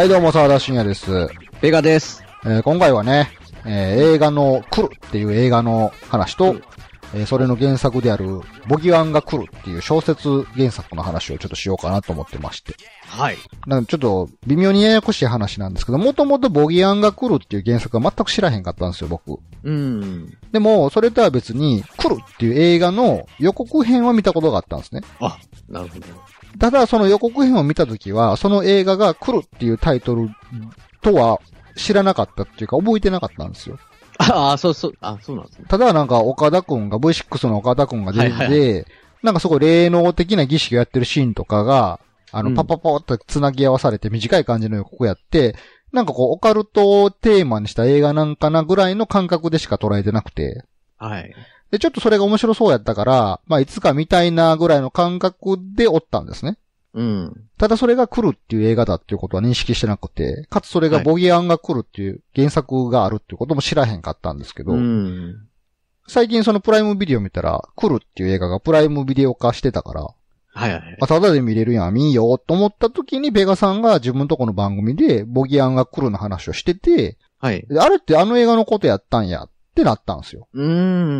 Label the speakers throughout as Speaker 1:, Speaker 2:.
Speaker 1: はい、どうも、沢田信也です。ベガです。えー、今回はね、えー、映画の来るっていう映画の話と、えー、それの原作である、ボギワンが来るっていう小説原作の話をちょっとしようかなと思ってまして。はい。なんちょっと、微妙にややこしい話なんですけど、もともとボギワンが来るっていう原作は全く知らへんかったんですよ、僕。うん。でも、それとは別に、来るっていう映画の予告編は見たことがあったんですね。あ、なるほど。ただ、その予告編を見たときは、その映画が来るっていうタイトルとは知らなかったっていうか、覚えてなかったんですよ。ああ、そうそう、あそうなんですね。ただ、なんか、岡田くんが、V6 の岡田くんが出て、て、はいはい、なんかすごい霊能的な儀式をやってるシーンとかが、あの、パパパって繋ぎ合わされて短い感じの予告やって、うん、なんかこう、オカルトをテーマにした映画なんかなぐらいの感覚でしか捉えてなくて。はい。で、ちょっとそれが面白そうやったから、まあいつか見たいなぐらいの感覚でおったんですね。うん。ただそれが来るっていう映画だっていうことは認識してなくて、かつそれがボギアンが来るっていう原作があるっていうことも知らへんかったんですけど、うん、最近そのプライムビデオ見たら、来るっていう映画がプライムビデオ化してたから、はいはい、はい。あ、ただで見れるやん、見んよ、と思った時にベガさんが自分とこの番組でボギアンが来るの話をしてて、はい。あれってあの映画のことやったんやっってなったんですよ。うー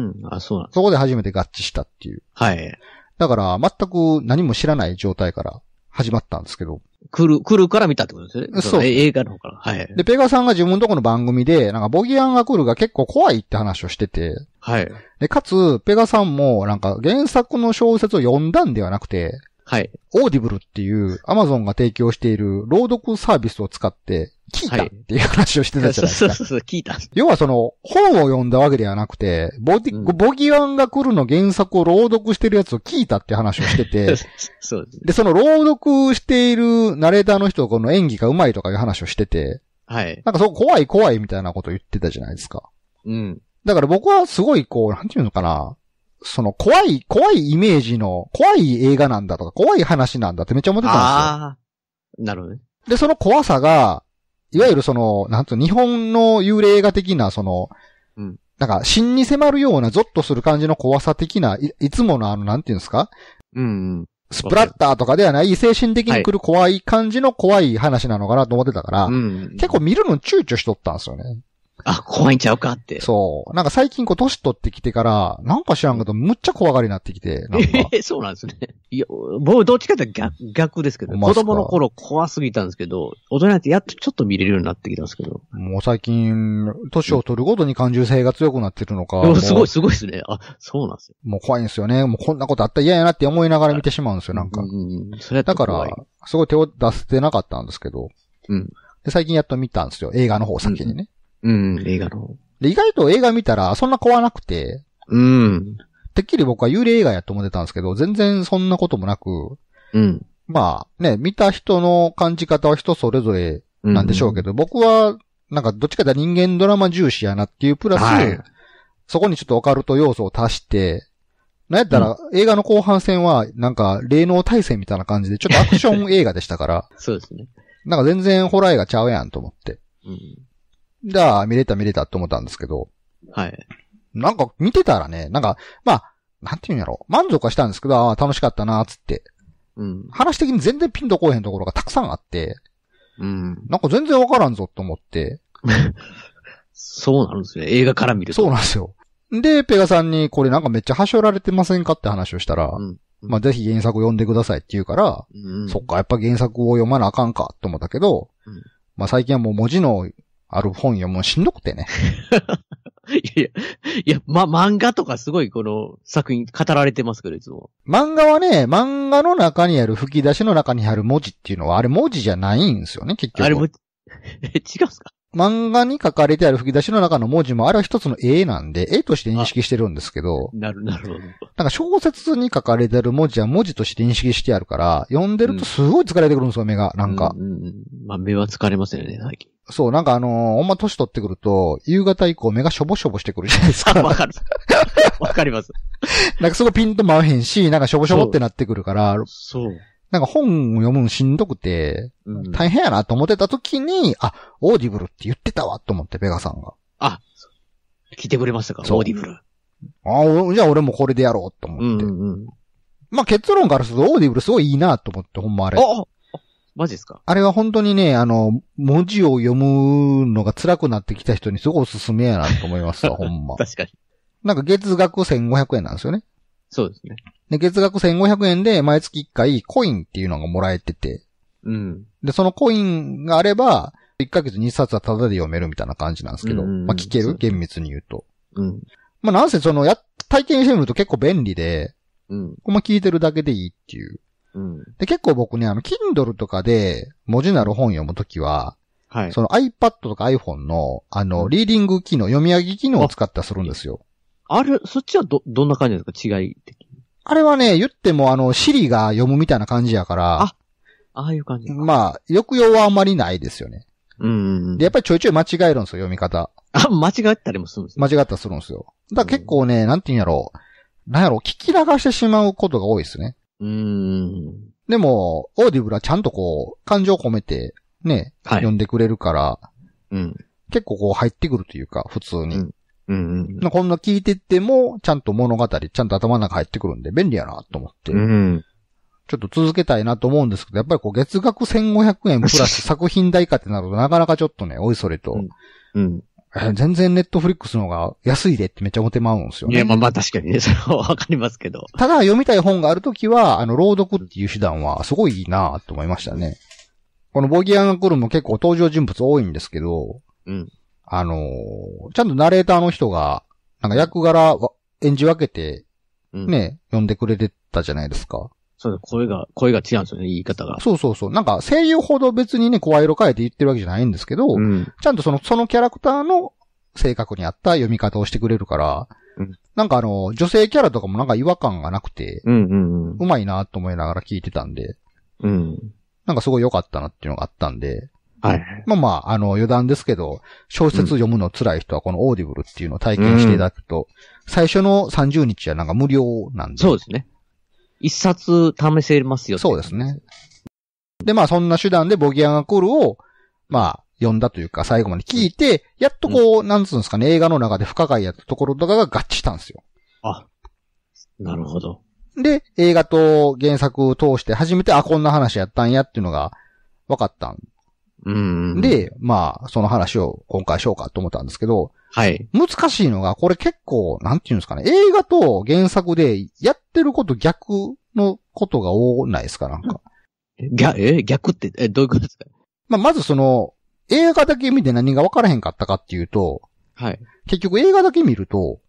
Speaker 1: ん。あ、そうなんだそこで初めて合致したっていう。はい。だから、全く何も知らない状態から始まったんですけど。来る、来るから見たってことですよね。そう映画の方から。はい。で、ペガさんが自分のところの番組で、なんか、ボギアンが来るが結構怖いって話をしてて、はい。で、かつ、ペガさんも、なんか、原作の小説を読んだんではなくて、はい。オーディブルっていうアマゾンが提供している朗読サービスを使って聞いたっていう話をしてたじゃないですか。はい、そうそうそう、聞いた。要はその本を読んだわけではなくて、ボディ、うん、ボギワンが来るの原作を朗読してるやつを聞いたって話をしてて、そうです、で、その朗読しているナレーターの人この演技が上手いとかいう話をしてて、はい。なんかそう怖い怖いみたいなこと言ってたじゃないですか。うん。だから僕はすごいこう、なんていうのかな。その怖い、怖いイメージの、怖い映画なんだとか、怖い話なんだってめっちゃ思ってたんですよ。ああ。なるほどね。で、その怖さが、いわゆるその、なんと日本の幽霊画的な、その、うん。なんか、真に迫るような、ゾッとする感じの怖さ的な、いいつものあの、なんていうんですかうん。スプラッターとかではない、精神的に来る怖い感じの怖い話なのかなと思ってたから、はい、うん、結構見るの躊躇しとったんですよね。あ、怖いんちゃうかって。そう。なんか最近こう年取ってきてから、なんか知らんけど、むっちゃ怖がりになってきて、なんか。そうなんですね。いや、僕どっちかって
Speaker 2: 逆、逆です
Speaker 1: けど、子供の
Speaker 2: 頃怖すぎたんですけど、大人になってやっとちょっと見れるようになってきたんですけ
Speaker 1: ど。もう最近、年を取るごとに感受性が強くなってるのか。すごい、すごいですね。あ、そうなんですよ。もう怖いんですよね。もうこんなことあったら嫌やなって思いながら見てしまうんですよ、なんか。うん、それだから、すごい手を出せてなかったんですけど。うん。で、最近やっと見たんですよ。映画の方先にね。うん、映画の。で、意外と映画見たら、そんな怖なくて。うん。てっきり僕は幽霊映画やと思ってたんですけど、全然そんなこともなく。うん。まあ、ね、見た人の感じ方は人それぞれなんでしょうけど、うん、僕は、なんかどっちかとて人間ドラマ重視やなっていうプラス、はい、そこにちょっとオカルト要素を足して、なんやったら、うん、映画の後半戦は、なんか、霊能体制みたいな感じで、ちょっとアクション映画でしたから。そうですね。なんか全然ホラー映画ちゃうやんと思って。うん、だ、見れた見れたって思ったんですけど。はい。なんか、見てたらね、なんか、まあ、なんていうんやろ。満足はしたんですけど、ああ、楽しかったな、つって。うん。話的に全然ピンとこえへんところがたくさんあって。うん。なんか全然わからんぞって思って。そうなんですね。映画から見ると。そうなんですよ。で、ペガさんに、これなんかめっちゃはしょられてませんかって話をしたら、うん、まあ、ぜひ原作読んでくださいって言うから、うん、そっか、やっぱ原作を読まなあかんかと思ったけど、うん、まあ、最近はもう文字のある本読むうしんどくてね。いやいや、いや、ま、漫画とか
Speaker 2: すごいこの作品語られてますけど、いつも。
Speaker 1: 漫画はね、漫画の中にある吹き出しの中にある文字っていうのは、あれ文字じゃないんですよね、結局。あれも、え、違うんすか漫画に書かれてある吹き出しの中の文字も、あれは一つの絵なんで、絵として認識してるんですけど。
Speaker 2: なるなるほど。なん
Speaker 1: か小説に書かれてる文字は文字として認識してあるから、読んでるとすごい疲れてくるんですよ、目が。なんか。うん、うん、まあ、目は疲れますよね、最近。そう、なんかあのー、ほんま年取ってくると、夕方以降目がしょぼしょぼしてくるじゃないですか。わかる。
Speaker 2: わかります。
Speaker 1: なんかすごいピンと回へんし、なんかしょぼしょぼってなってくるから、そう。そうなんか本読むのしんどくて、大変やなと思ってた時に、あ、オーディブルって言ってたわと思って、ベガさんが。あ、聞いてくれましたかオーディブル。あじゃあ俺もこれでやろうと思って。うんうん、まあ結論からすると、オーディブルすごいいいなと思って、ほんまあれ。あ、マジですかあれは本当にね、あの、文字を読むのが辛くなってきた人にすごいおすすめやなと思いますわ、ほんま。確かに。なんか月額1500円なんですよね。そうですね。で、月額1500円で毎月1回コインっていうのがもらえてて。うん。で、そのコインがあれば、1ヶ月2冊はタダで読めるみたいな感じなんですけど、まあ聞ける厳密に言うと。うん。まあなんせその、や、体験してみると結構便利で、うん。まあ聞いてるだけでいいっていう。で、結構僕ね、あの、Kindle とかで文字なる本読むときは、はい。その iPad とか iPhone の、あの、リーディング機能、読み上げ機能を使ったりするんですよ。ある、そっちはど、どんな感じですか違い的に。あれはね、言ってもあの、シリが読むみたいな感じやから。あ、ああいう感じ。まあ、抑揚はあんまりないですよね。うん、ん。で、やっぱりちょいちょい間違えるんですよ、読み方。あ、間違ったりもするんです間違ったりするんですよ。だから結構ね、うん、なんて言うんやろう。なんやろう、聞き流してしまうことが多いですね。うん。でも、オーディブルはちゃんとこう、感情を込めて、ね、はい、読んでくれるから、うん。結構こう入ってくるというか、普通に。うん。こんな聞いてても、ちゃんと物語、ちゃんと頭の中入ってくるんで、便利やなと思って。うん。ちょっと続けたいなと思うんですけど、やっぱりこう月額1500円プラス 作品代価ってなると、なかなかちょっとね、おいそれと、全然ネットフリックスの方が安いでってめっちゃ思ってまうんですよ、ね。いや、ま
Speaker 2: あまあ確かにね、それはわかりますけど。
Speaker 1: ただ読みたい本があるときは、あの、朗読っていう手段はすごいいいなと思いましたね。このボギアンが来るも結構登場人物多いんですけど、うん。あのー、ちゃんとナレーターの人が、なんか役柄演じ分けてね、うん、読んでくれてたじゃないですか。そう、声が、
Speaker 2: 声が違うんですよ
Speaker 1: ね、言い方が。そうそうそう。なんか声優ほど別にね、声色変えて言ってるわけじゃないんですけど、うん、ちゃんとその、そのキャラクターの性格に合った読み方をしてくれるから、うん、なんかあの、女性キャラとかもなんか違和感がなくて、うまいなと思いながら聞いてたんで、うん、なんかすごい良かったなっていうのがあったんで、はい。まあまあ、あの、余談ですけど、小説読むの辛い人はこのオーディブルっていうのを体験していただくと、うん、最初の30日はなんか無料なんで。そうですね。一冊試せますよそうですね。で、まあそんな手段でボギアがコルを、まあ、読んだというか、最後まで聞いて、やっとこう、うん、なんつうんですかね、映画の中で不可解やったところとかが合致したんですよ。あ、なるほど。で、映画と原作を通して初めて、あ、こんな話やったんやっていうのが分かったんで、まあ、その話を今回しようかと思ったんですけど、はい。難しいのが、これ結構、なんていうんですかね、映画と原作でやってること逆のことが多ないですか、なんか。逆、え、逆って、え、どういうことですかまあ、まずその、映画だけ見て何が分からへんかったかっていうと、はい。結局映画だけ見ると、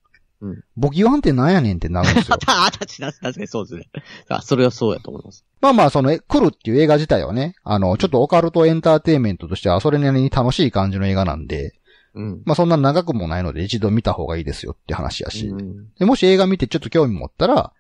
Speaker 1: ボギーワンってなんやねんってなるんですよ。あ、たち、
Speaker 2: 確かにそうですね。
Speaker 1: あ、それはそうやと思います。まあまあ、その、来るっていう映画自体はね、あの、ちょっとオカルトエンターテイメントとしては、それなりに楽しい感じの映画なんで、うん、まあそんな長くもないので一度見た方がいいですよって話やし、うん、でもし映画見てちょっと興味持ったら、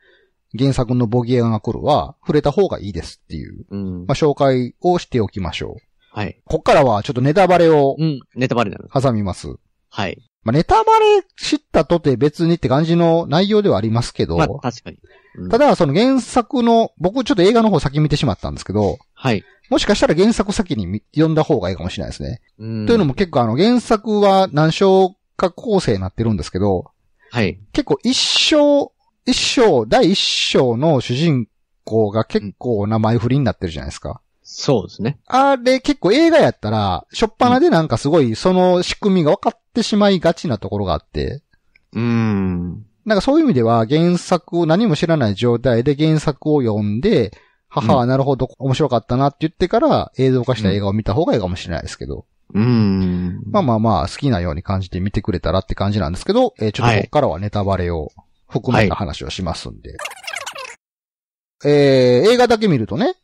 Speaker 1: 原作のボギアが来るは触れた方がいいですっていう、うん、まあ紹介をしておきましょう。はい。こっからはちょっとネタバレを、うん、ネタバレなる。挟みます。はい。まあ、ネタバレ知ったとて別にって感じの内容ではありますけど、まあ、確かに。うん、ただ、その原作の、僕ちょっと映画の方先見てしまったんですけど、はい。もしかしたら原作先に読んだ方がいいかもしれないですね。うん。というのも結構あの原作は何章か構成になってるんですけど、はい。結構一章、一章、第一章の主人公が結構名前振りになってるじゃないですか。そうですね。あれ結構映画やったら、しょっぱなでなんかすごいその仕組みが分かってしまいがちなところがあって。うーん。なんかそういう意味では原作を何も知らない状態で原作を読んで、母はなるほど面白かったなって言ってから映像化した映画を見た方がいいかもしれないですけど。うん。まあまあまあ、好きなように感じて見てくれたらって感じなんですけど、えー、ちょっとこっからはネタバレを含めた話をしますんで。はい、えー、映画だけ見るとね、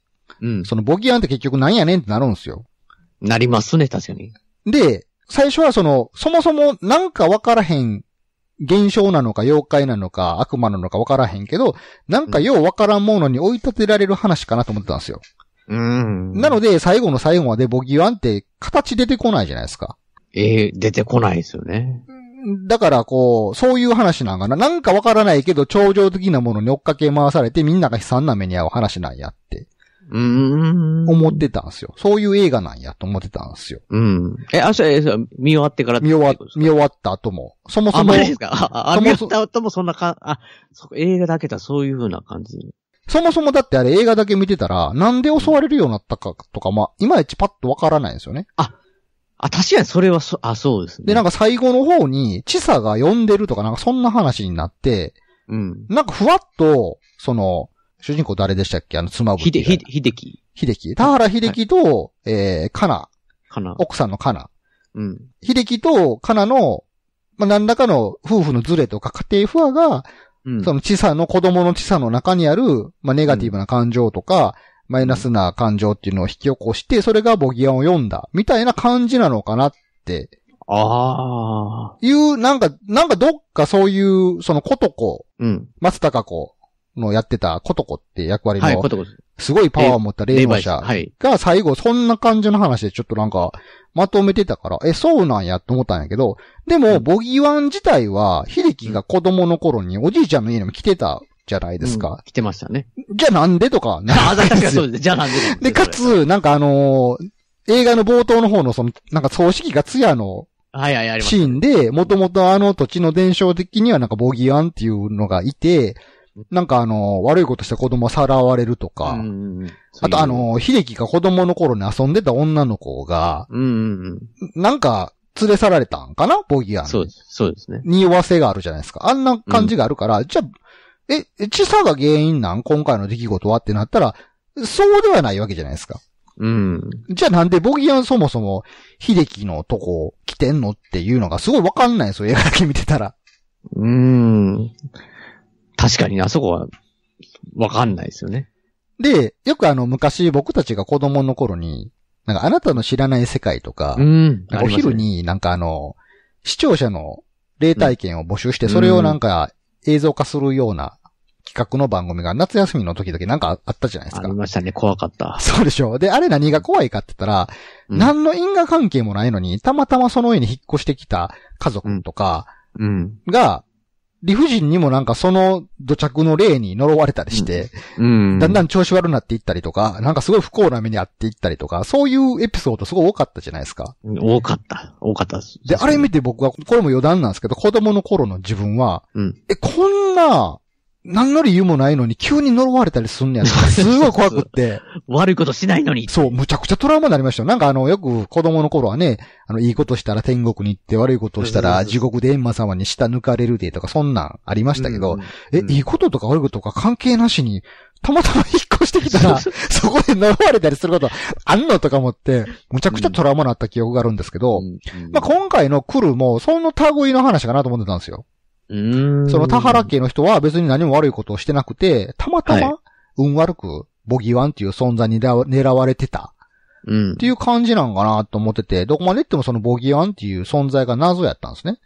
Speaker 1: うん。そのボギーアンって結局なんやねんってなるんですよ。なりますね、確かに。で、最初はその、そもそもなんかわからへん現象なのか妖怪なのか悪魔なのかわからへんけど、なんかようわからんものに追い立てられる話かなと思ってたんですよ。うん。なので、最後の最後までボギーワンって形出てこないじゃないですか。ええー、出てこないですよね。だから、こう、そういう話なんかな。なんかわからないけど、超常的なものに追っかけ回されて、みんなが悲惨な目に遭う話なんやって。うん。思ってたんですよ。そういう映画なんやと思ってたんですよ。うん。え、あ、そう、見終わってから見終わ、見終わった後も。そもそも。あ、ですかあ、あ見終わった後もそんなかあ、そ映画だけだ、そういう風な感じ。そもそもだってあれ映画だけ見てたら、なんで襲われるようになったかとか、まあ、いまいちパッとわからないんですよね。あ、あ、確かにそれはそ、あ、そうですね。で、なんか最後の方に、チサが呼んでるとか、なんかそんな話になって、うん。なんかふわっと、その、主人公誰でしたっけあの、妻夫木。ひで、ひで、ひでき。秀樹。田原秀樹と、えー、かな。かな。奥さんのかな。うん。秀樹とかなの、まあ、何らかの夫婦のズレとか家庭不和が、うん、その地差の子供の地差の中にある、まあ、ネガティブな感情とか、うん、マイナスな感情っていうのを引き起こして、それがボギアンを読んだ、みたいな感じなのかなって。ああ。いう、なんか、なんかどっかそういう、そのことこ、うん。松高子のやってたコトコって役割の、すごいパワーを持った霊馬者が最後そんな感じの話でちょっとなんかまとめてたから、え、そうなんやと思ったんやけど、でも、ボギーワン自体は、秀樹が子供の頃におじいちゃんの家にも来てたじゃないですか。うん、来てましたね。じゃなんでとか、ね。あ、確かそうです。じゃなんで。で、かつ、なんかあのー、映画の冒頭の方のその、なんか葬式が通夜のはいはい、あります。シーンで、もともとあの土地の伝承的にはなんかボギーワンっていうのがいて、なんかあの、悪いことした子供さらわれるとか、うんうん、あとあの、秀樹が子供の頃に遊んでた女の子が、うんうんなんか、連れ去られたんかなボギアン。そうです。そうですね。にわせがあるじゃないですか。あんな感じがあるから、うん、じゃあ、え、ちさが原因なん今回の出来事はってなったら、そうではないわけじゃないですか。うん。じゃあなんでボギアンそもそも、秀樹のとこ来てんのっていうのがすごいわかんないですよ。映画だけ見てたら。うーん。確かにあそこは、わかんないですよね。で、よくあの、昔僕たちが子供の頃に、なんかあなたの知らない世界とか、うん、かお昼になんかあの、視聴者の霊体験を募集して、それをなんか映像化するような企画の番組が夏休みの時だけなんかあったじゃないですか。ありましたね、怖かった。そうでしょ。で、あれ何が怖いかって言ったら、うん、何の因果関係もないのに、たまたまその家に引っ越してきた家族とか、が、理不尽にもなんかその土着の例に呪われたりして、うん、うん、だんだん調子悪くなっていったりとか、なんかすごい不幸な目にあっていったりとか、そういうエピソードすごい多かったじゃないですか。多かった。多かったです。で、あれ見て僕は、これも余談なんですけど、子供の頃の自分は、うん、え、こんな何の理由もないのに急に呪われたりすんねやとか、すごい怖くって。悪いことしないのに。そう、むちゃくちゃトラウマになりましたよ。なんかあの、よく子供の頃はね、あの、いいことしたら天国に行って、悪いことしたら地獄でエンマ様に下抜かれるでとか、そんなんありましたけど、え、いいこととか悪いこととか関係なしに、たまたま引っ越してきたら、そこで呪われたりすることあんのとか思って、むちゃくちゃトラウマになった記憶があるんですけど、まあ今回の来るも、その類の話かなと思ってたんですよ。その田原家の人は別に何も悪いことをしてなくて、たまたま運悪くボギーワンっていう存在に狙われてた。っていう感じなんかなと思ってて、どこまで行ってもそのボギーワンっていう存在が謎やったんですね。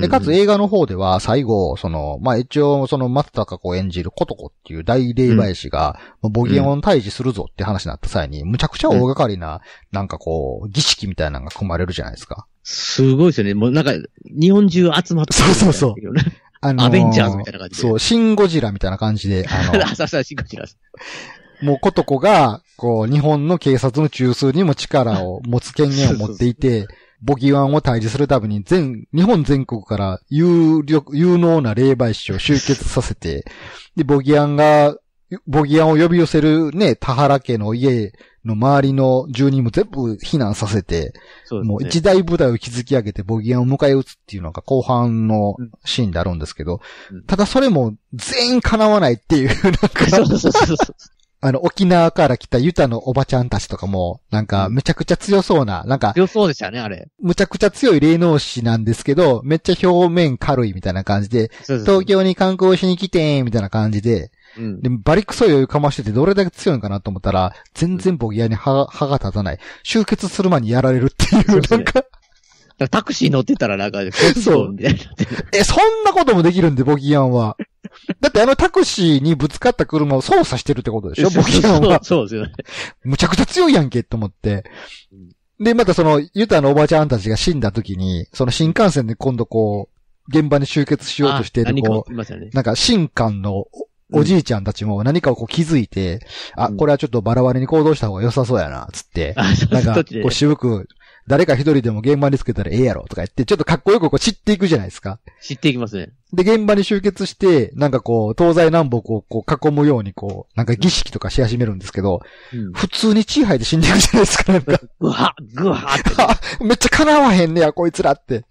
Speaker 1: で、かつ映画の方では最後、その、まあ、一応その松たか子演じる琴子っていう大霊媒師が、ボギーワン退治するぞって話になった際に、むちゃくちゃ大掛かりな、なんかこう、儀式みたいなのが組まれるじゃないですか。すごいですよね。もうなんか、日本中集まってそうそうそう。あのー、アベンジャーズみたいな感じそう、シンゴジラみたいな感じで。あのー、
Speaker 2: そうそう、シンゴジラ。
Speaker 1: もうことこが、こう、日本の警察の中枢にも力を持つ権限を持っていて、ボギワンを退治するために全、日本全国から有力、有能な霊媒師を集結させて、で、ボギワンが、ボギワンを呼び寄せるね、田原家の家の周りの住人も全部避難させて、うね、もう一大部隊を築き上げてボギアを迎え撃つっていうのが後半のシーンであるんですけど、うん、ただそれも全員叶わないっていう、なんか、あの、沖縄から来たユタのおばちゃんたちとかも、なんか、めちゃくちゃ強そうな、なんか、強そうでしたね、あれ。むちゃくちゃ強い霊能師なんですけど、めっちゃ表面軽いみたいな感じで、東京に観光しに来てみたいな感じで、うん、でもバリクソ余裕かましててどれだけ強いのかなと思ったら、全然ボギアに歯歯が立たない。集結する前にやられるっていう、なんか。タクシー乗ってたらなんか、そう、みたいな。え、そんなこともできるんで、ボギアンは。だってあのタクシーにぶつかった車を操作してるってことでしょボギアンは。そうですよね。むちゃくちゃ強いやんけって思って。で、またその、ユタのおばちゃんたちが死んだ時に、その新幹線で今度こう、現場に集結しようとしてる、こう、なんか新幹のおじいちゃんたちも何かをこう気づいて、あ、これはちょっとバラバラに行動した方が良さそうやな、つって。なんか、こう渋く、誰か一人でも現場につけたらええやろとか言って、ちょっとかっこよくこう散っていくじゃないですか。
Speaker 2: 知っていきますね。
Speaker 1: で、現場に集結して、なんかこう、東西南北をこう囲むようにこう、なんか儀式とかし始めるんですけど、うん、普通に血吐いて死んでいくじゃないですか、なんか。ぐは、ぐはっ めっちゃ叶わへんねや、こいつらって。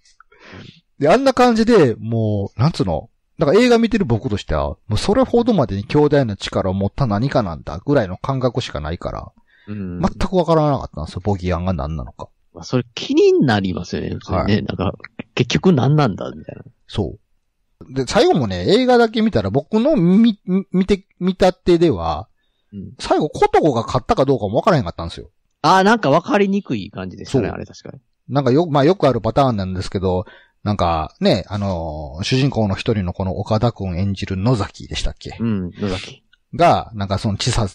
Speaker 1: で、あんな感じで、もう、なんつうの、だから映画見てる僕としては、もうそれほどまでに兄弟の力を持った何かなんだぐらいの感覚しかないから、うん、全くわからなかったんですよ、ボギアンが何なのか。まあ、それ気になりますよね、それね。なんか、結局何なんだ、みたいな。そう。で、最後もね、映画だけ見たら僕の見、見て、見立てでは、うん、最後、コトコが勝ったかどうかもわからへんかったんですよ。ああ、なんかわかりにくい感じでしたね、あれ確かに。なんかよ、まあよくあるパターンなんですけど、なんか、ね、あの、主人公の一人のこの岡田くん演じる野崎でしたっけう
Speaker 2: ん、野崎。
Speaker 1: が、なんかそのちさ、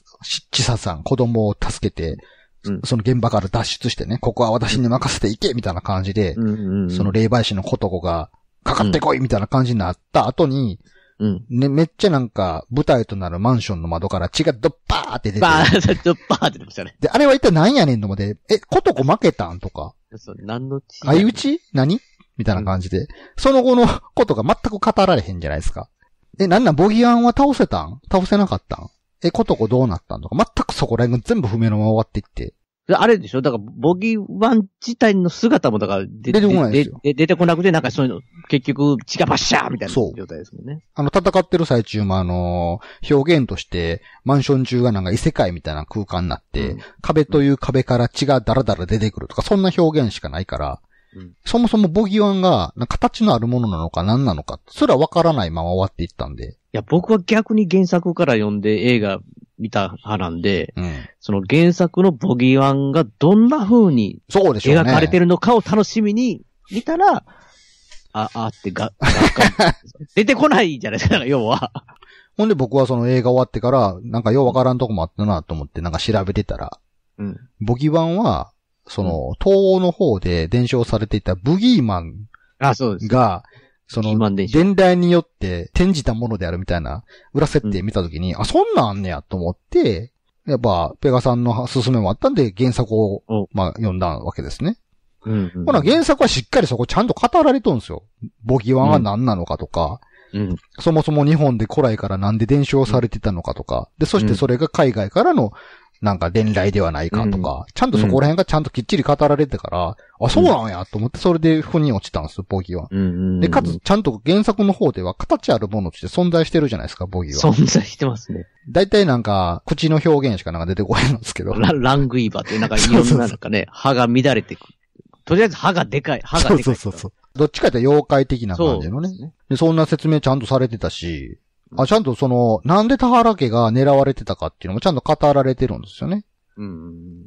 Speaker 1: ちささん、子供を助けて、うん、その現場から脱出してね、ここは私に任せていけみたいな感じで、うんうんうん、その霊媒師のことが、かかってこいみたいな感じになった後に、うん、ね、めっちゃなんか、舞台となるマンションの窓から血がドッパーって出てる。バードッパーって出ましたね。で、あれは一体何やねんのまで、え、ことこ負けたんとか。そう、何の血相打ち何みたいな感じで、その後のことが全く語られへんじゃないですか。え、なんなんボギアンは倒せたん倒せなかったんえ、ことこどうなったんとか、全くそこら辺が全部不明のまま終わっていって。あれでしょだから、ボギーワン自体の姿も、だから、出てこないですよ。
Speaker 2: 出てこなくて、なんかそういうの、結局、血がバッシャーみたいな状態ですもんね。
Speaker 1: あの、戦ってる最中も、あのー、表現として、マンション中がなんか異世界みたいな空間になって、うん、壁という壁から血がダラダラ出てくるとか、そんな表現しかないから、うん、そもそもボギワンが、形のあるものなのか何なのか、すらわからないまま終わっていったんで。
Speaker 2: いや、僕は逆に原作から読んで映画見た派なんで、うん、その原作のボギワンがどんな風に描かれてるのかを楽しみに
Speaker 1: 見たら、ね、あ、あってが、出てこないじゃないですか、要は。ほんで僕はその映画終わってから、なんかようわからんとこもあったなと思ってなんか調べてたら、うん、ボギワンは、その、東欧の方で伝承されていたブギーマンあ、そうです。が、その、伝来によって転じたものであるみたいな裏設定見たときに、うん、あ、そんなんあんねやと思って、やっぱ、ペガさんの勧めもあったんで、原作を、まあ、読んだわけですね。うん、うん、ほな、原作はしっかりそこちゃんと語られとんですよ。ボギワンは何なのかとか、うん、そもそも日本で古来からなんで伝承されてたのかとか、で、そしてそれが海外からのなんか伝来ではないかとか、ちゃんとそこら辺がちゃんときっちり語られてから、あ、そうなんやと思ってそれで腑に落ちたんですよ、ボギーは。で、かつ、ちゃんと原作の方では形あるものとして存在してるじゃないですか、ボギーは。存在してますね。大体なんか、口の表現しかなんか出てこないんですけど。ラ
Speaker 2: ラングイーバーってなんかいろんななん
Speaker 1: かね、歯が乱れてく
Speaker 2: とりあえず歯がでかい、歯がでかい。そう
Speaker 1: そうそうそう。どっちかって妖怪的な感じのね。そねでそんな説明ちゃんとされてたし、あ、ちゃんとその、なんで田原家が狙われてたかっていうのもちゃんと語られてるんですよね。うん。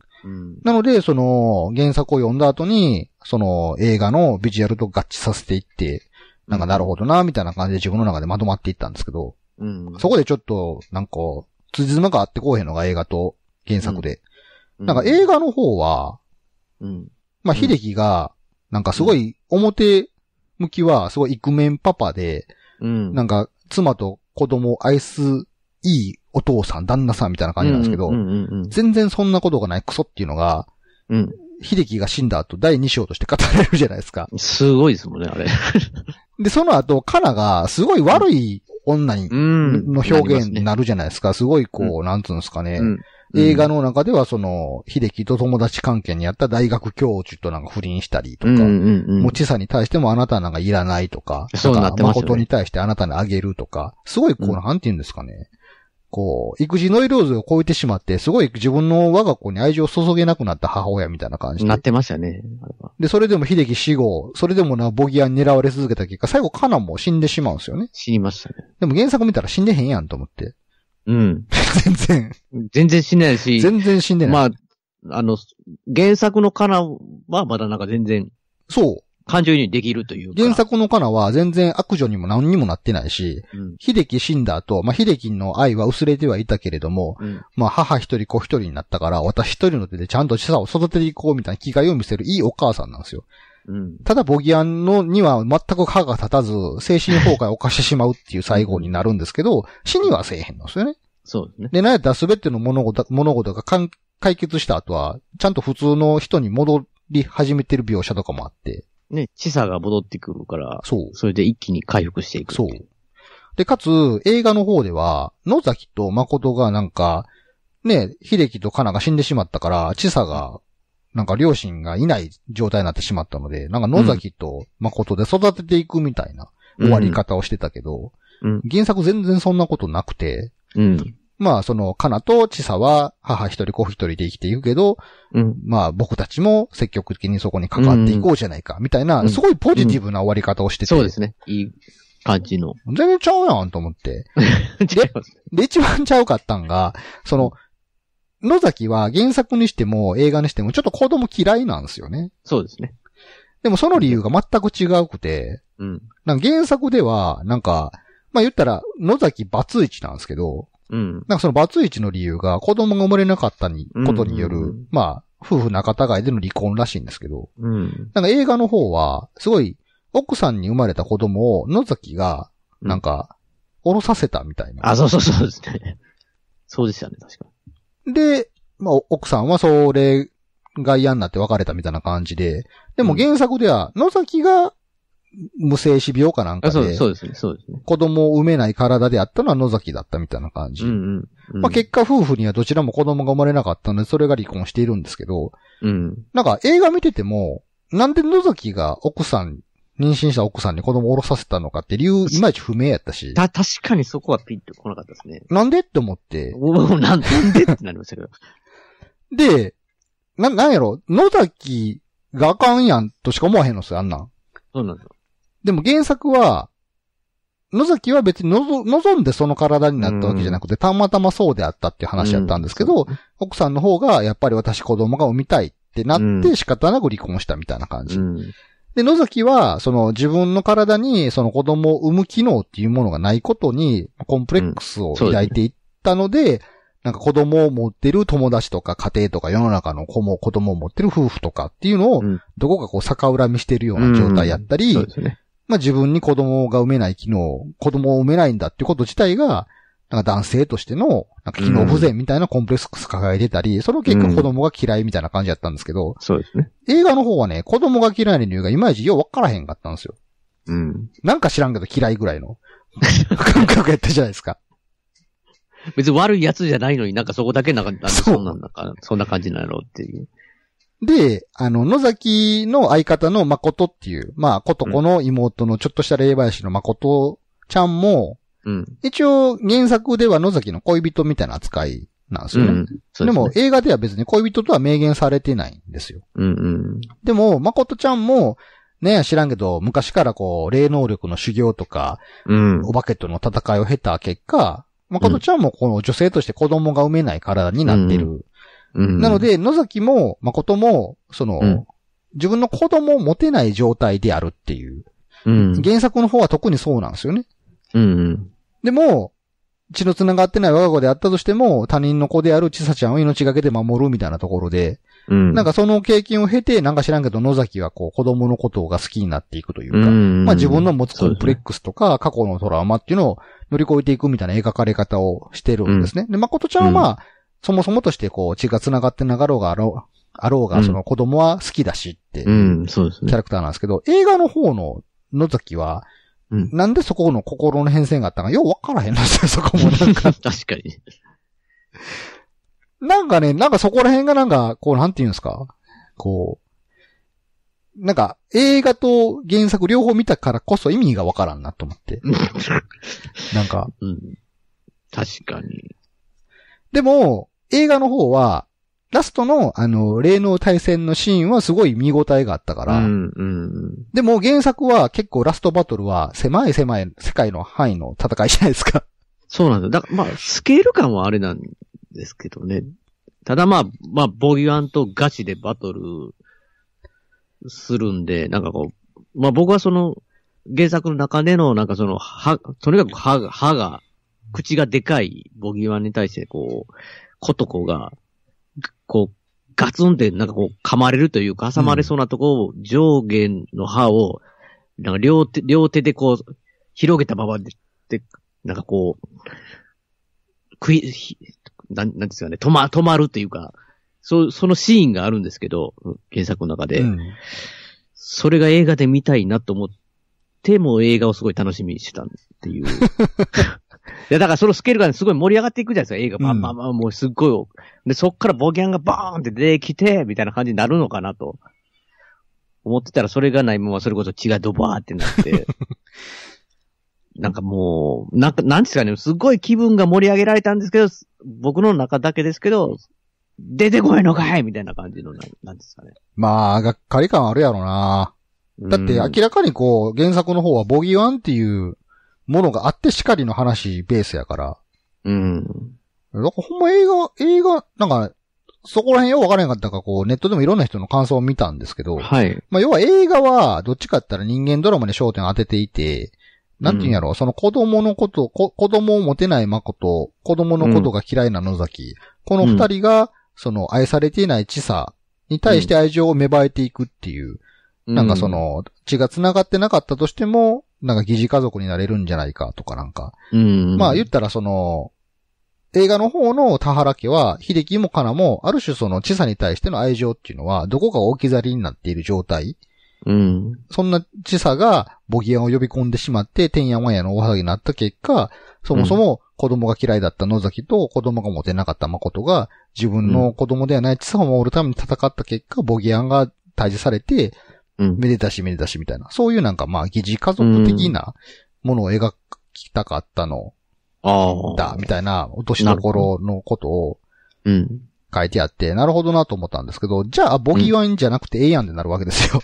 Speaker 1: なので、その、原作を読んだ後に、その、映画のビジュアルと合致させていって、なんかなるほどな、みたいな感じで自分の中でまとまっていったんですけど、うん、そこでちょっと、なんか、辻褄が合ってこうへんのが映画と原作で。うん、なんか映画の方は、うん、まあ、秀樹が、なんかすごい、表向きはすごいイクメンパパで、うん、なんか妻と子供を愛す、いいお父さん、旦那さんみたいな感じなんですけど、全然そんなことがないクソっていうのが、うん、秀樹が死んだ後、第2章として語られるじゃないですか。すごいですもんね、あれ。で、その後、カナが、すごい悪い女に、の表現になるじゃないですか。すごい、こう、なんつうんですかね。うん映画の中ではその、秀樹と友達関係にあった大学教授となんか不倫したりとか、もう持ちさに対してもあなたなんかいらないとか、そうなってます、ね、誠に対してあなたにあげるとか、すごいこう、なんて言うんですかね。こう、育児ノイローズを超えてしまって、すごい自分の我が子に愛情を注げなくなった母親みたいな感じなってましたね。で、それでも秀樹死後、それでもな、ボギアに狙われ続けた結果、最後カナも死んでしまうんですよね。死にましたね。でも原作見たら死んでへんやんと思って。
Speaker 2: うん。全然。
Speaker 1: 全然死んでないし。全然死ん
Speaker 2: でない。まあ、あの、原作のカナはまだなんか全然。そう。感情にできるという
Speaker 1: 原作のカナは全然悪女にも何にもなってないし、うん、秀樹死んだ後、まあ、秀樹の愛は薄れてはいたけれども、うん、まあ、母一人子一人になったから、私一人の手でちゃんと資産を育てていこうみたいな気概を見せるいいお母さんなんですよ。うん、ただボギアンのには全く歯が立たず、精神崩壊を犯してしまうっていう最後になるんですけど、死にはせえへんのですよね。そうですね。で、なんやったら全ての物事物事が解決した後は、ちゃんと普通の人に戻り始めてる描写とかもあって。ね、知差が戻ってくるから、そう。それで一気に回復していくそう。で、かつ、映画の方では、野崎と誠がなんか、ね、秀樹とカナが死んでしまったから、知差がなんか両親がいない状態になってしまったので、なんか野崎と誠で育てていくみたいな終わり方をしてたけど、うん、原作全然そんなことなくて、うん、まあその、かなとちさは母一人子一人で生きていくけど、うん、まあ僕たちも積極的にそこに関わっていこうじゃないか、みたいな、すごいポジティブな終わり方をしてて。そうですね。いい感じの。全然ちゃうやんと思って。で、で、一番ちゃうかったんが、その、野崎は原作にしても映画にしてもちょっと子供嫌いなんですよね。そうですね。でもその理由が全く違うくて、うん。なんか原作では、なんか、まあ言ったら、野崎バツイチなんですけど、うん。なんかそのバツイチの理由が子供が生まれなかったに、ことによる、うんうんまあ、夫婦仲違いでの離婚らしいんですけど、うん。なんか映画の方は、すごい、奥さんに生まれた子供を野崎が、なんか、おろさせたみたいな、うん。あ、そうそうそうですね。そうでしたね、確かに。で、まあ、奥さんはそれが嫌になって別れたみたいな感じで、でも原作では、野崎が無精子病かなんかで、そうですね、そうですね。子供を産めない体であったのは野崎だったみたいな感じ。うん、まあ、結果夫婦にはどちらも子供が生まれなかったので、それが離婚しているんですけど、うん、なんか映画見てても、なんで野崎が奥さん妊娠した奥さんに子供をおろさせたのかって理由、いまいち不明やったし。た、確かにそこはピンと来なかったですね。なんでって思って。お お、なんでってなりましたけど。で、な、なんやろ、野崎があかんやんとしか思わへんのですよ、あんなん。そうなんですよ。でも原作は、野崎は別に望んでその体になったわけじゃなくて、たまたまそうであったっていう話やったんですけど、奥さんの方がやっぱり私子供が産みたいってなって仕方なく離婚したみたいな感じ。うんで、野崎は、その自分の体に、その子供を産む機能っていうものがないことに、コンプレックスを抱いていったので、うんなんか子供を持ってる友達とか家庭とか世の中の子も子供を持ってる夫婦とかっていうのを、どこかこう逆恨みしてるような状態やったり、まあ自分に子供が産めない機能、子供を産めないんだってこと自体が、なんか男性としての、なんか機能不全みたいなコンプレックス抱えてたり、それを結果子供が嫌いみたいな感じだったんですけど、そうですね。映画の方はね、子供が嫌いの理由がいまいちよう分からへんかったんですよ。うん。なんか知らんけど嫌いぐらいの感覚やったじ
Speaker 2: ゃないですか。別に悪いやつじゃないのになんかそこだけなんか、んかそうなんだから、そんな感じなのっていう。
Speaker 1: で、あの、野崎の相方の誠っていう、まあ、ことこの妹のちょっとした霊媒師の誠ちゃんも、一応、原作では野崎の恋人みたいな扱いなんですよね。うんでねでも映画では別に恋人とは明言されてないんですよ。うんうん、でも、誠ちゃんも、ね、知らんけど、昔からこう、霊能力の修行とか、うん、お化けとの戦いを経た結果、誠ちゃんもこの女性として子供が産めない体になってる。うんなので、野崎も誠も、その、うん、自分の子供を持てない状態であるっていう。原作の方は特にそうなんですよね。うん、でも、血の繋がってない我が子であったとしても、他人の子であるちさちゃんを命がけで守るみたいなところで、うん、なんかその経験を経て、なんか知らんけど野崎はこう子供のことが好きになっていくというか、うん、まあ自分の持つコンプレックスとか過去のトラウマっていうのを乗り越えていくみたいな描かれ方をしてるんですね。うん、で、誠ちゃんはまあ、そもそもとしてこう血が繋がってながろうがあろう、あろうが、その子供は好きだしって、キャラクターなんですけど、映画の方の野崎は、うん。なんでそこの心の変遷があったか、ようわからへんの そこもなんか。確かに。なんかね、なんかそこら辺がなんか、こう、なんて言うんですかこう、なんか、映画と原作両方見たからこそ意味がわからんなと思って。なんか。うん。確かに。でも、映画の方は、ラストの、あの、霊能対戦のシーンはすごい見応えがあったから。うんうん、でも原作は結構ラストバトルは狭い狭い世界の範囲の戦いじゃないですか。そうなんだ。だからまあ、スケール感はあれなんですけどね。ただまあ、ま
Speaker 2: あ、ボギワンとガチでバトルするんで、なんかこう、まあ僕はその、原作の中での、なんかその、歯、とにかく歯が、歯が、口がでかいボギワンに対して、こう、コトコが、こう、ガツンってなんかこう噛まれるというか挟まれそうなとこを上下の歯を、なんか両手、両手でこう、広げたままで、でなんかこう、食い、なん、なんですかね、止ま、止まるというか、そう、そのシーンがあるんですけど、原作の中で。それが映画で見たいなと思って、も映画をすごい楽しみにしてたっていう。いや、だからそのスケールが、すごい盛り上がっていくじゃないですか、映画。バンバンバン、もうすっごい。で、そっからボギャンがバーンって出てきて、みたいな感じになるのかなと。思ってたらそれがないままそれこそ血がドバーってなって。なんかもう、なんか、なんですかね、すごい気分が盛り上げられたんですけど、僕の中だけですけど、出てこいのかいみ
Speaker 1: たいな感じのな、なんですかね。まあ、がっかり感あるやろな。だって明らかにこう、原作の方はボギーワンっていうものがあってしかりの話ベースやから。うん。なんかほんま映画、映画、なんか、そこら辺よくわからへんかったかこう、ネットでもいろんな人の感想を見たんですけど、はい。まあ、要は映画は、どっちかって言ったら人間ドラマに焦点を当てていて、なんて言うんやろう、うん、その子供のこと、こ子供を持てない誠、子供のことが嫌いな野崎、うん、この二人が、その愛されていない知さに対して愛情を芽生えていくっていう、うん、なんかその、血が繋がってなかったとしても、なんか疑似家族になれるんじゃないかとかなんか。うん。まあ言ったらその、映画の方の田原家は、秀樹もかなも、ある種その知差に対しての愛情っていうのは、どこか置き去りになっている状態。うん。そんな知差が、ボギアンを呼び込んでしまって、天やわやの大騒ぎになった結果、そもそも子供が嫌いだった野崎と子供が持てなかった誠が、自分の子供ではない知差を守るために戦った結果、ボギアンが退治されて、うん。めでたしめでたしみたいな。そういうなんかまあ、疑似家族的なものを描きたかったの、だ、みたいな、落としどころのことを、うん。書いてあって、なるほどなと思ったんですけど、じゃあ、ボギーワインじゃなくてええやんってなるわけですよ。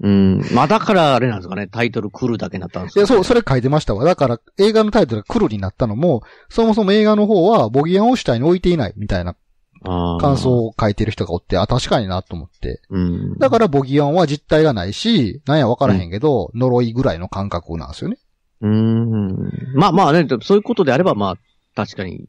Speaker 1: うん。まあ、だから、あれなんですかね、タイトルクるだけになったんですか、ね、いや、そう、それ書いてましたわ。だから、映画のタイトルが来るになったのも、そもそも映画の方は、ボギーワンを主体に置いていない、みたいな感想を書いてる人がおって、あ、確かになと思って。うん、だからボギアンは実体がないし、なんやわからへんけど、うん、呪いぐらいの感覚なんですよね。うん。まあまあね、そういうことであれば、まあ、確かに、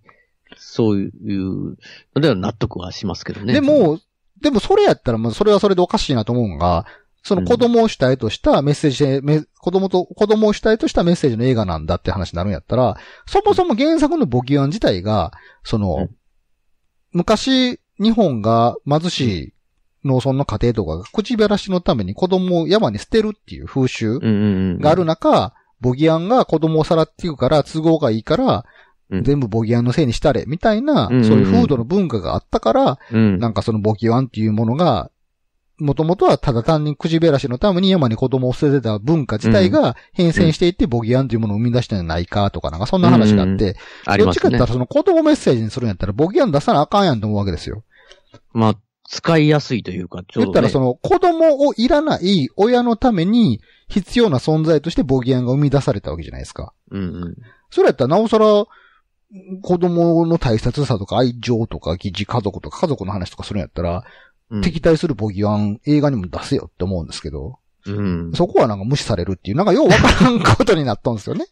Speaker 1: そういうのでは納得はしますけどね。でも、でもそれやったら、まあ、それはそれでおかしいなと思うんが、その子供を主体としたメッセージで、うん、子供と、子供を主体としたメッセージの映画なんだって話になるんやったら、そもそも原作のボギアン自体が、その、うん昔、日本が貧しい農村の家庭とかが口減らしのために子供を山に捨てるっていう風習がある中、ボギアンが子供をさらっていくから都合がいいから、全部ボギアンのせいにしたれ、みたいな、そういう風土の文化があったから、なんかそのボギアンっていうものがもともとはただ単にくじべらしのために山に子供を捨ててた文化自体が変遷していってボギアンというものを生み出したんじゃないかとかなんかそんな話があって、どっちかって言ったらその子供メッセージにするんやったらボギアン出さなあかんやんと思うわけですよ。まあ、使いやすいというか、ちょね、言ったらその子供をいらない親のために必要な存在としてボギアンが生み出されたわけじゃないですか。うんうん。それやったらなおさら、子供の大切さとか愛情とか疑似家族とか家族の話とかするんやったら、敵対するボギワン映画にも出せよって思うんですけど、うん、そこはなんか無視されるっていう、なんかようわからんことになったんですよね。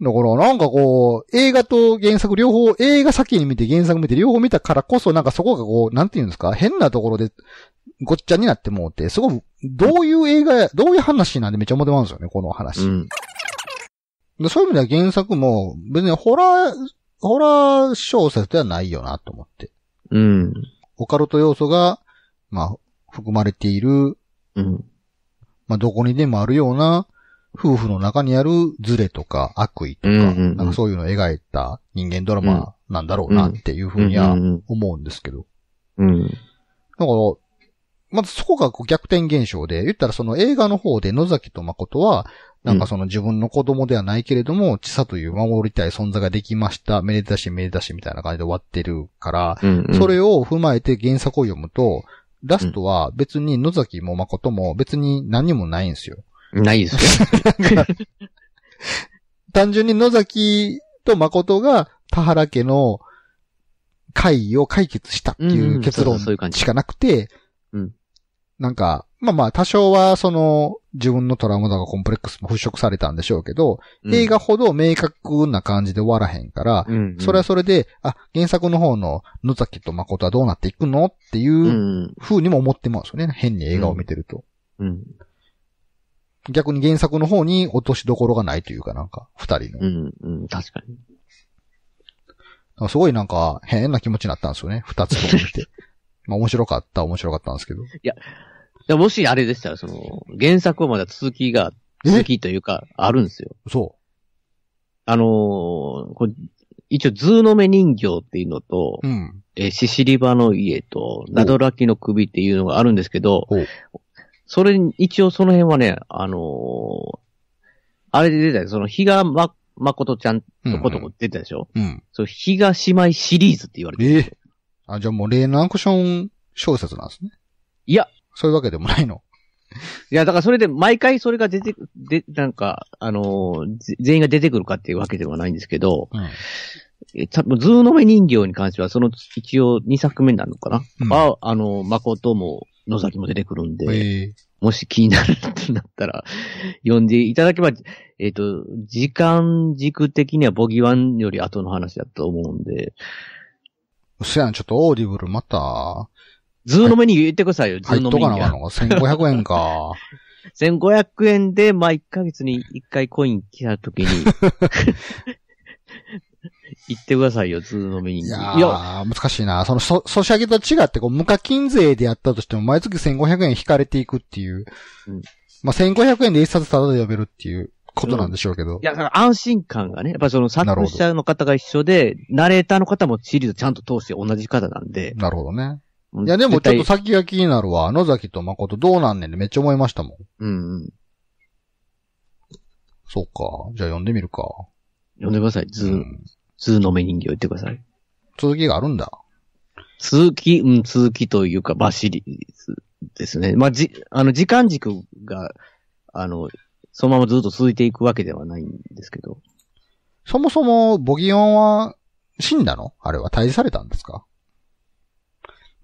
Speaker 1: だから、なんかこう、映画と原作両方、映画先に見て原作見て両方見たからこそ、なんかそこがこう、なんていうんですか、変なところで、ごっちゃになってもうて、すごく、どういう映画や、どういう話なんでめっちゃ思ってますよね、この話。うん、そういう意味では原作も、別にホラー、ホラー小説ではないよな、と思って。うん。オカルト要素が、まあ、含まれている、うん。まあ、どこにでもあるような、夫婦の中にあるズレとか悪意とか、なんかそういうのを描いた人間ドラマなんだろうなっていうふうには思うんですけど。うん。うんだから、まずそこがこう逆転現象で、言ったらその映画の方で野崎と誠は、なんかその自分の子供ではないけれども、ちさという守りたい存在ができました。めでたしめでたしみたいな感じで終わってるから、それを踏まえて原作を読むと、ラストは別に野崎も誠も別に何もないんですよ。ないですよ。単純に野崎と誠が田原家の会を解決したっていう結論しかなくて、なんか、まあまあ多少はその、自分のトラウマとかコンプレックスも払拭されたんでしょうけど、うん、映画ほど明確な感じで終わらへんから、うんうん、それはそれで、あ、原作の方の野崎と誠はどうなっていくのっていう風にも思ってますよね。変に映画を見てると。うん、逆に原作の方に落としどころがないというかなんか、二人の。うんうん、確かに。かすごいなんか変な気持ちになったんですよね。二つも見て。まあ面白かった、面白かったんですけど。いや、やもしあれ
Speaker 2: でしたら、その、
Speaker 1: 原作はまだ
Speaker 2: 続きが、続きというか、あるんですよ。そう。あのー、こ一応、ズーの目人形っていうのと、うん、えシシリバの家と、なドらきの首っていうのがあるんですけど、それ、一応その辺はね、あのー、あれで出たよ、その、比嘉ま、誠ちゃんのことも
Speaker 1: 出たでしょうん、うん。そう、比嘉姉妹シリーズって言われてる。ええー、あ、じゃあもう、レーナアクション小説なんですね。いや、そういうわけでもないの。いや、だからそれで毎
Speaker 2: 回それが出て、で、なんか、あのー、全員が出てくるかっていうわけではないんですけど、うん多分、ズーの目人形に関しては、その一応2作目なのかな、うん、あ、あの、誠も野崎も出てくるんで、えー、もし気になるってなったら、読んでいただけば、えっ、ー、と、時間軸的にはボギワンより後の話だと思うんで。そやん、ちょっとオーディブルまた、ズーのメに 言ってくださいよ、ズーのっメとニかなの ?1500 円か。1500円で、まあ、1ヶ月に1回コイン来た時に、言ってくださいよ、ズーのメに。いやー、
Speaker 1: 難しいな。その、そ、ソシャゲと違って、こう、無課金税でやったとしても、毎月1500円引かれていくっていう。うんまあ、1500円で一冊ただで呼べるっていうことなんでしょうけど。いや、だから安心感がね、やっぱその作者の方が一緒で、ナレーターの方もシリーズちゃんと通して同じ方なんで、なるほどね。いや、でもちょっと先が気になるわ。野崎と誠どうなんねんでめっちゃ思いましたもん。うんうん。そうか。じゃあ読んでみるか。読んでください。ズー、うんズーの目人形言ってください。続きがあるんだ。続き、うん、続
Speaker 2: きというか、バシリですね。まあ、じ、あの、時間軸が、
Speaker 1: あの、そのままずっと続いていくわけではないんですけど。そもそも、ボギオンは死んだのあれは退治されたんですか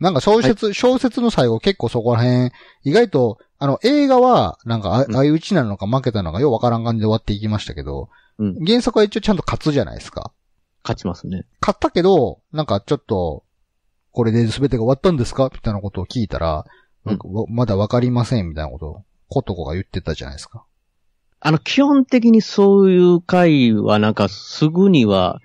Speaker 1: なんか小説、はい、小説の最後結構そこら辺、意外と、あの、映画は、なんか、相打ちなのか負けたのか、ようわからん感じで終わっていきましたけど、うん、原作は一応ちゃんと勝つじゃないですか。勝ちますね。勝ったけど、なんかちょっと、これで全てが終わったんですかみたいなことを聞いたら、うん、まだわかりません、みたいなことを、ことこが言ってたじゃないですか。
Speaker 2: あの、基本的にそういう回は、なんか、すぐには、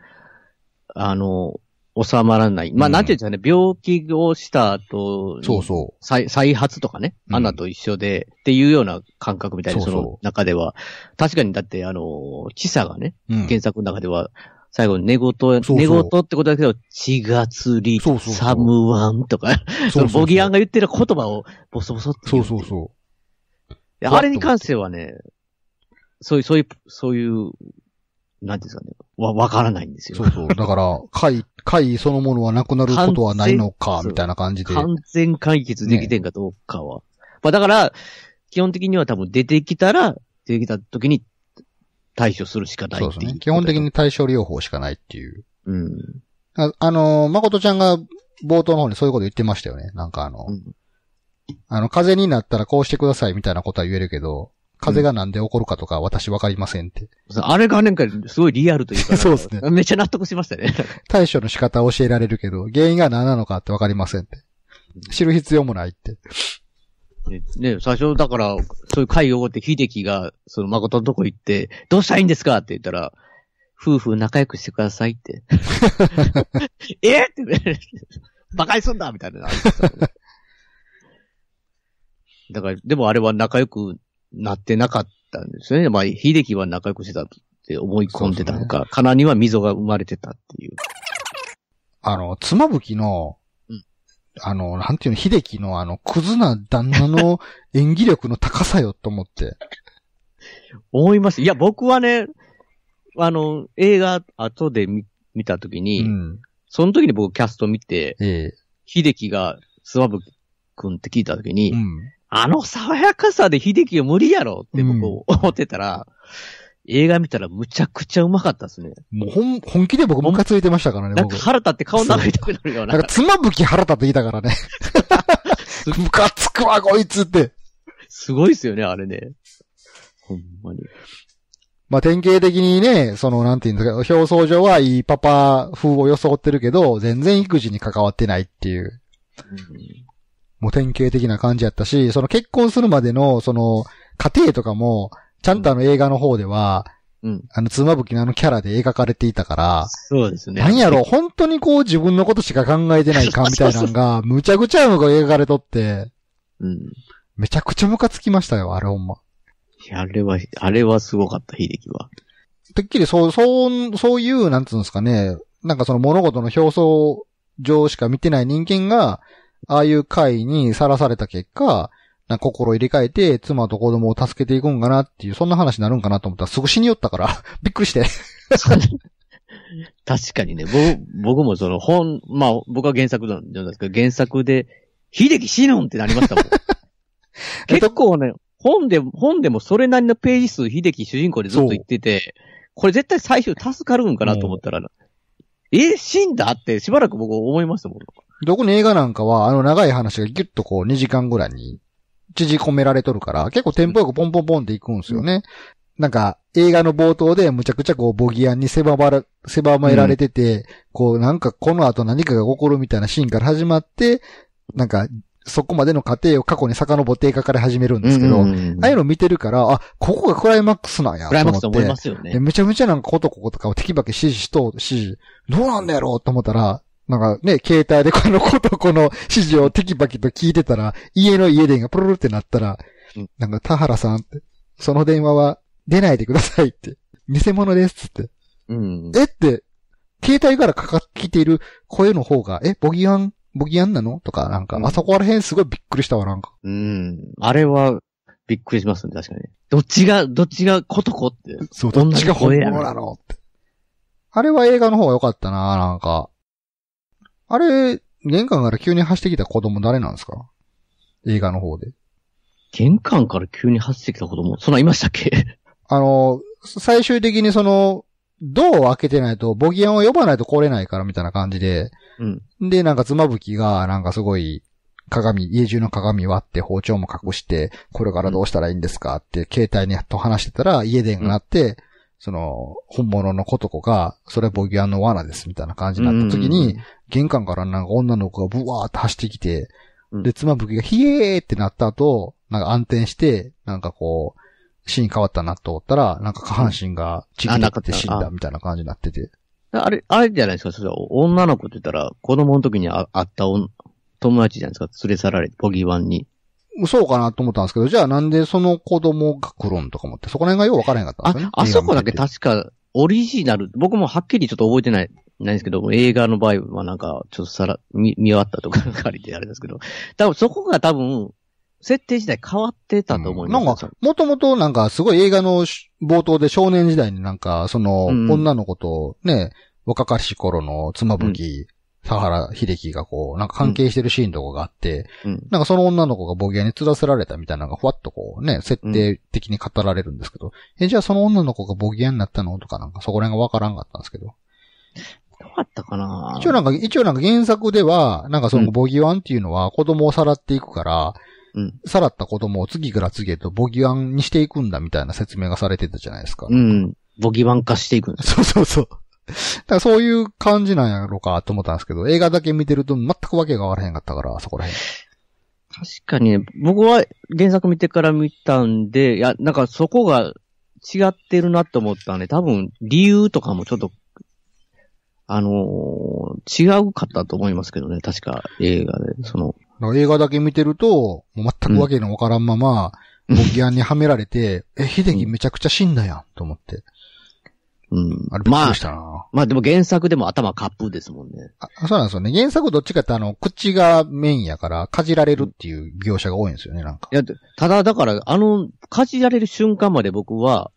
Speaker 2: あの、収まらない。まあ、なんていうんですかね、病気をした後、そうそう。再再発とかね、アナと一緒で、うん、っていうような感覚みたいな、その中では。確かにだって、あの、チサがね、うん、原作の中では、最後寝言、そうそう寝言ってことだけど、血がつり、そうそうそうサムワンとか、そのボギアンが言ってる言葉をボソボソってそうそうそう。あれに関してはね、そういう、そういう、そういうなんですかね、わ、わからないんですよ。そうそう。だから、
Speaker 1: 会、会そのものはなくなることはないのかみたいな感じで。完
Speaker 2: 全解決できてんかどうかは。まあだから、基本的には多分出てき
Speaker 1: たら、出てきた時に対処するしかないっていそうですね。基本的。に対処療法しかないっていう。うん。ああの誠ちゃんが冒頭の方にそういうこと言ってましたよね。なんかあの、うんあの、風になったらこうしてくださいみたいなことは言えるけど、風がなんで起こるかとか私わかりませんって。あれがなんかすごいリアルというか。そうですね。めっちゃ納得しましたね。対処の仕方を教えられるけど、原因が何なのかってわかりませんって。知る必要もないって。
Speaker 2: ね、最初、だから、そういう会をって秀樹が、その誠のとこ行って、どうしたらいいんですかって言ったら、夫婦仲良くしてくださいって。えって、馬鹿にすんだみたいな。だから、でもあれは仲良くなってなかったんですよね。まあ、秀樹は仲良くしてたって思い込んでたのか、かな、には溝が生
Speaker 1: まれてたっていう。あの、妻夫木の、あの、なんていうの、秀樹のあの、クズな旦那の演技力の高さよと思って。思います。いや、僕はね、
Speaker 2: あの、映画後で見見たときに、うん、その時に僕キャスト見て、ええ、秀樹が妻夫くんって聞いたときに、あの爽やかさで秀樹は無理やろって
Speaker 1: 僕思ってたら、うん、映画見たらむちゃくちゃうまかったですね。もう本本気で僕ムカついてましたからね、なんか腹立って顔並べた
Speaker 2: くなるような。なんか妻
Speaker 1: 向き腹立っていたからね。
Speaker 2: ムカつくわ、こいつって。すごいっすよね、あれね。ほんまに。
Speaker 1: まあ、典型的にね、その、なんていうんですか、表層上はいいパパ風を装ってるけど、全然育児に関わってないっていう。うん、もう典型的な感じやったし、その結婚するまでの、その、家庭とかも、ちゃんとあの映画の方では、うん。あの、妻ぶきのあのキャラで描かれていたから、
Speaker 2: そうですね。何やろ、
Speaker 1: 本当にこう自分のことしか考えてないかみたいなのが、むちゃくちゃうのく描かれとって、うん。めちゃくちゃムカつきましたよ、あれほんま。あれは、あれはすごかった、秀樹は。てっきりそう、そう、そういう、なんつうんですかね、なんかその物事の表層上しか見てない人間が、ああいう会にさらされた結果、心入れ替えて、妻と子供を助けていくんかなっていう、そんな話になるんかなと思ったら、すぐ死によったから、びっくりして。
Speaker 2: 確かにね、僕、僕もその本、まあ僕は原作なんですけど、原作で、秀樹死ぬんってなりましたもん。結構ね、本で、本でもそれなりのページ数秀樹主人公でずっと言ってて、これ絶対最終助かるんかなと思ったら、
Speaker 1: え、死んだってしばらく僕思いましたもん。特に映画なんかは、あの長い話がギュッとこう2時間ぐらいに縮込められとるから、結構テンポよくポンポンポンっていくんですよね。うん、なんか、映画の冒頭でむちゃくちゃこうボギアンに狭まら、狭められてて、うん、こうなんかこの後何かが起こるみたいなシーンから始まって、なんかそこまでの過程を過去に遡って映画から始めるんですけど、ああいうの見てるから、あ、ここがクライマックスなんや。クライマックス思いますよね。めちゃめちゃなんかことこことかをテキバキ指示しとうし、どうなんだやろうと思ったら、なんかね、携帯でこのことこの指示をテキバキと聞いてたら、家の家電がプルルってなったら、うん、なんか田原さんって、その電話は出ないでくださいって、偽物ですって。うん、えって、携帯からかかってきている声の方が、え、ボギアンボギアンなのとか、なんか、あそこら辺すごいびっくりしたわ、なんか。
Speaker 2: うん。あれは、びっくりしますね、確かに。どっ
Speaker 1: ちが、どっちがことこって。そう、どっちが本物なのって。あれは映画の方が良かったな、なんか。あれ、玄関から急に走ってきた子供誰なんですか映画の方で。玄関から急に走ってきた子供、そんないましたっけ あの、最終的にその、ドアを開けてないと、ボギアンを呼ばないと来れないからみたいな感じで、うん。で、なんか妻夫木が、なんかすごい、鏡、家中の鏡割って包丁も隠して、これからどうしたらいいんですかって、携帯にと話してたら、家電が鳴って、その、本物の子と子が、それボギアンの罠です、みたいな感じになった時に、玄関からなんか女の子がブワーって走ってきて、で、妻夫きがヒエーってなった後、なんか暗転して、なんかこう、シーン変わったなと思ったら、なんか下半身がちぎって死んだみたいな感じになってて。
Speaker 2: あれ、あれじゃないですか、そ女の子って言ったら、子供の時に会った友達じゃないですか、連れ去られて、ポギワンに。
Speaker 1: そうかなと思ったんですけど、じゃあなんでその子供が来るンとか思って、そこら辺がよう分からへんかったんですね。あ、あそこだけ確かオリジナル、僕もはっきりちょっと覚
Speaker 2: えてない、ないんですけど、映画の場合はなんか、ちょっとさら、見、見終わったとか借りであれですけど、多分そこが多分、設定時代変わってたと思います、うん、なんか、も
Speaker 1: ともとなんかすごい映画の冒頭で少年時代になんか、その、女の子とね、うん、若かし頃の妻夫木、佐原秀樹がこう、なんか関係してるシーンとかがあって、うん、なんかその女の子がボギアに連らせられたみたいなのがふわっとこうね、設定的に語られるんですけど、え、じゃあその女の子がボギアになったのとかなんかそこら辺がわからんかったんですけど。どうだったかな一応なんか、一応なんか原作では、なんかそのボギワンっていうのは子供をさらっていくから、うん。さらった子供を次から次へとボギワンにしていくんだみたいな説明がされてたじゃないですか。うん。ボギワン化していくんだ。そうそうそう。だからそういう感じなんやろかと思ったんですけど、映画だけ見てると全くわけがわからへんかったから、そこらへん。確かに、ね、僕は原作見てから見たんで、いや、なんか
Speaker 2: そこが違ってるなと思ったんで、多分理由とかもちょっと、あのー、違うかったと思いますけどね、確か映画で、その。
Speaker 1: 映画だけ見てると、もう全くわけのわからんまま、ボギアンにはめられて、え、秀樹めちゃくちゃ死んだやん、と思って。うん。あれびっくりしたな、まあ、まあでも原作でも頭カップですもんね。あそうなんですよね。原作どっちかってあの、口がメインやから、かじられるっていう描写が多いんですよね、なんか。いや、ただだから、あの、かじられる瞬
Speaker 2: 間まで僕は、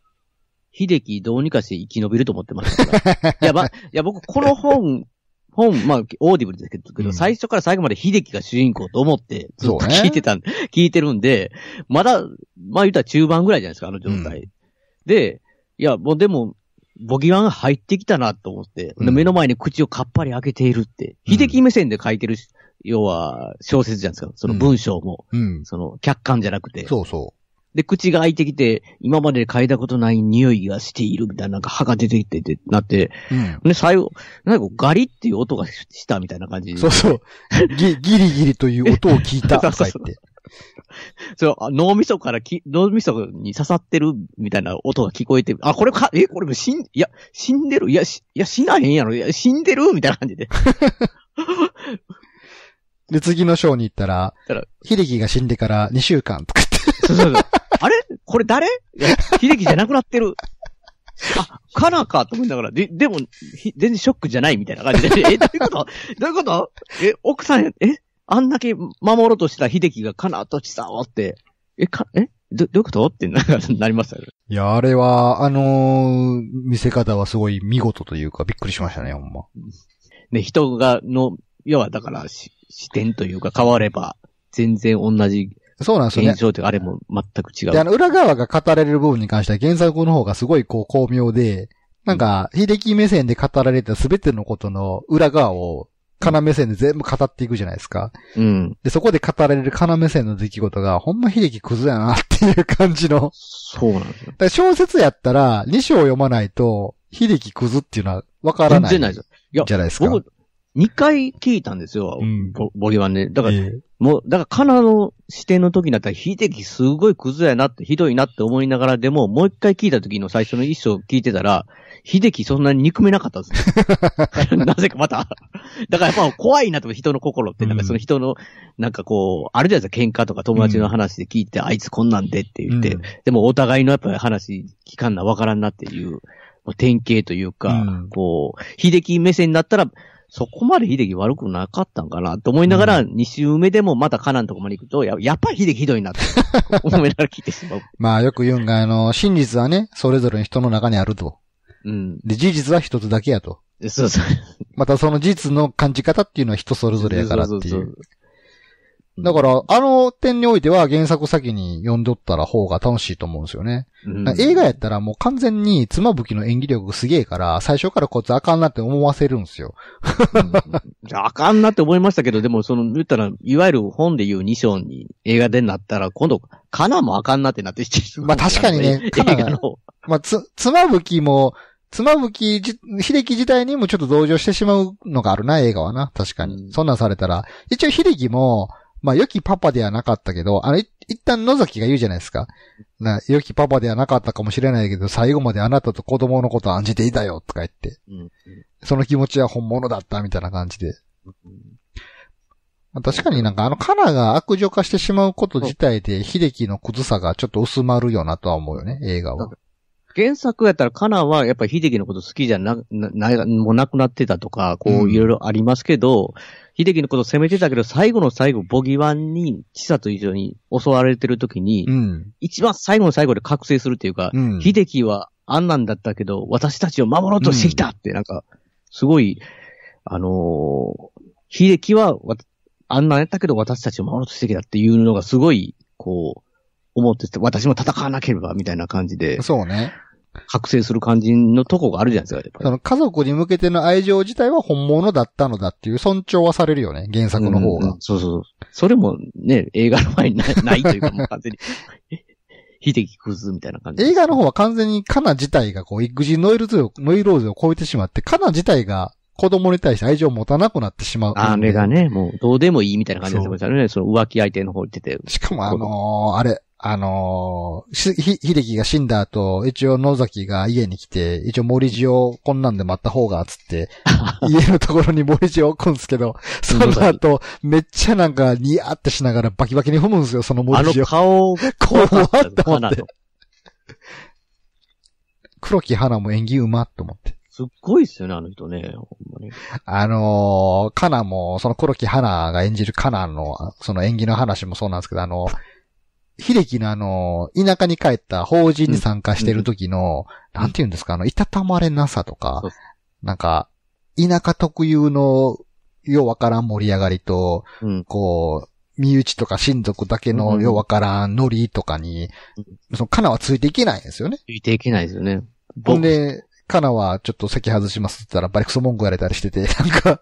Speaker 2: 秀樹どうにかして生き延びると思ってました いや、ま、いや僕この本本、まあ、オーディブルですけど、うん、最初から最後まで秀樹が主人公と思って、ずっと聞いてた、ね、聞いてるんで、まだ、まあ言ったら中盤ぐらいじゃないですか、あの状態。うん、で、いや、もうでも、ボギワンが入ってきたなと思って、うん、目の前に口をかっぱり開けているって、秀樹目線で書いてる、要は、小説じゃないですか、その文章も、その、客観じゃなくて。そうそう。で、口が開いてきて、今まで嗅いだことない匂いがしているみたいな、なんか歯が出てきてってなって、うん、で、最後、なんかガリっていう音がしたみたいな感じ。そうそう。
Speaker 1: ギギリギリという音を聞いた って。
Speaker 2: そう、脳みそからき、脳みそに刺さってるみたいな音が聞こえて、あ、これか、え、これも死ん、いや、死んでるいや、いや、死なへんや
Speaker 1: ろいや、死んでるみたいな感じで。で、次の章に行ったら、ヒデキが死んでから2週間とかって。そうそうそう。これ誰
Speaker 2: 秀樹じゃなくなってる。あ、カナかと思いながら、で、でも、ひ全然ショックじゃないみたいな感じで、え、どういうことどういうことえ、奥さんえ、あんだけ守ろうとした秀樹がカナとちさをって、え、か、え、ど、どういうことってな、なりましたよ、ね。
Speaker 1: いや、あれは、あのー、見せ方はすごい見事というか、びっくりしましたね、ほんま。
Speaker 2: ね、人が、の、要はだから、視点というか変われば、全然同じそうなんですよね。現というか、あれも全く違う。で、あの、
Speaker 1: 裏側が語られる部分に関しては原作の方がすごいこう巧妙で、なんか、秀樹目線で語られた全てのことの裏側を、金目線で全部語っていくじゃないですか。うん。で、そこで語られる金目線の出来事が、ほんま秀樹クズやなっていう感じの。そうなんですよ。だ小説やったら、2章読まないと、秀樹クズっていうのはわからない。全然ないで
Speaker 2: す。いや、じゃないですか。僕、2回聞いたんですよ。うん。ボリワンで。だから、えーもう、だから、カナの視点の時だったら、秀樹すごいクズやなって、ひどいなって思いながらでも、もう一回聞いた時の最初の一章聞いてたら、秀樹そんなに憎めなかったんですね。なぜかまた。だからやっぱ怖いなと、人の心って、なんかその人の、なんかこう、あるじゃないですか、喧嘩とか友達の話で聞いて、あいつこんなんでって言って、でもお互いのやっぱり話聞かんなわからんなっていう、典型というか、こう、秀樹目線だったら、そこまで秀樹悪くなかったんかなと思いながら、二周目でもまたカナンとこまで行くと、ややっぱり秀樹ひどいなって 思いながら聞いてしま
Speaker 1: う。まあよく言うんが、あの、真実はね、それぞれの人の中にあると。うん。で、事実は一つだけやと。そうそう。またその事実の感じ方っていうのは人それぞれやからっていう。そうそうそうだから、あの点においては原作先に読んどったら方が楽しいと思うんですよね。うん、映画やったらもう完全に妻夫木の演技力すげえから、最初からこいつあかんなって思わせるんですよ。う
Speaker 2: ん、あかんなって思いましたけど、でもその、言ったら、いわゆる本で言う2章に映画でなったら、今度、カナもあかんなってなってしまう。まあ確かにね、カナ
Speaker 1: の。まあ、つ、妻夫木も、妻夫木秀樹自体にもちょっと同情してしまうのがあるな、映画はな。確かに。うん、そんなんされたら。一応秀樹も、まあ、良きパパではなかったけど、あの、一旦野崎が言うじゃないですか。な、良きパパではなかったかもしれないけど、最後まであなたと子供のことを案じていたよ、とか言って。その気持ちは本物だった、みたいな感じで。確かになんかあのカナが悪女化してしまうこと自体で、秀樹のくずさがちょっと薄まるよなとは思うよね、映画は。原作やったら、カナはやっぱり秀樹のこと好きじゃな、な、もうなく
Speaker 2: なってたとか、こういろいろありますけど、うん、秀樹のこと責めてたけど、最後の最後、ボギワンに、サと一緒に襲われてる時に、うん、一番最後の最後で覚醒するっていうか、うん、秀樹はあんなんだったけど、私たちを守ろうとしてきたって、なんか、すごい、あのー、秀樹は、あんなんやったけど、私たちを守ろうとしてきたっていうのがすごい、こう、思ってて、私も戦わなければみたいな感じで。そうね。覚醒する感じのとこがあるじゃないですか、やっ
Speaker 1: ぱり。その家族に向けての愛情自体は本物だったのだっていう尊重はされるよね、原作の方が。うんうん、そうそう。それもね、映画の前にないというか、もう完全に悲劇クズみたいな感じ。映画の方は完全にカナ自体がこう、育児ノイルズを、ノイローズを超えてしまって、カナ自体が子供に対して愛情を持たなくなってしまう。
Speaker 2: あれがね、もうどうでもいいみたいな感じですたね。その浮気相手の方言ってて。しかもあ
Speaker 1: のー、あれ、あのー、ひ、ひできが死んだ後、一応野崎が家に来て、一応森地をこんなんで待った方が、つって、家のところに森地を置くんですけど、その後、めっちゃなんか、ニヤってしながらバキバキに踏むんですよ、その森地を。あの顔、怖っと思って。黒木花も演技うまっと思って。すっごいっ
Speaker 2: すよね、あの人ね。ほんま
Speaker 1: に。あのー、カナも、その黒木花が演じるカナの、その演技の話もそうなんですけど、あのー、秀樹のあの、田舎に帰った法人に参加してる時の、なんて言うんですか、あの、いたたまれなさとか、なんか、田舎特有の、ようわからん盛り上がりと、こう、身内とか親族だけのようわからんノリとかに、その、カナはついていけないんですよね。ついていけないですよね。ほんで、カナはちょっと席外しますって言ったらバリクソ文句言われたりしてて、なんか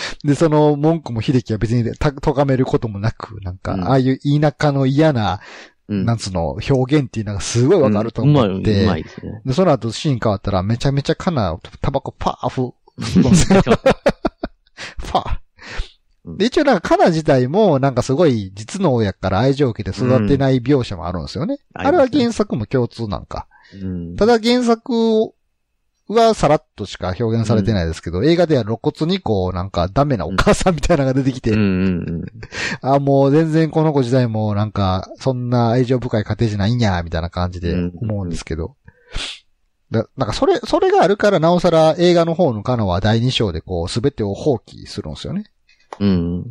Speaker 1: で、その文句も秀樹は別にた、咎めることもなく、なんか、うんああいう田舎の嫌な、うなんつうの、表現っていうのがすごいわかると思って、うんうでね。で、その後シーン変わったら、めちゃめちゃカナ、タバコパーフ、パー。で、一応なんかカナ自体も、なんかすごい実の親から愛情を受けて育てない描写もあるんですよね。うんあれは原作も共通なんか。うんただ原作はさらっとしか表現されてないですけど、うん、映画では露骨にこう、なんかダメなお母さんみたいなのが出てきて、あ、もう全然この子時代もなんか、そんな愛情深い家庭じゃないんや、みたいな感じで思うんですけど。だなんかそれ、それがあるからなおさら映画の方のカノは第2章でこう、すべてを放棄するんですよね。うん。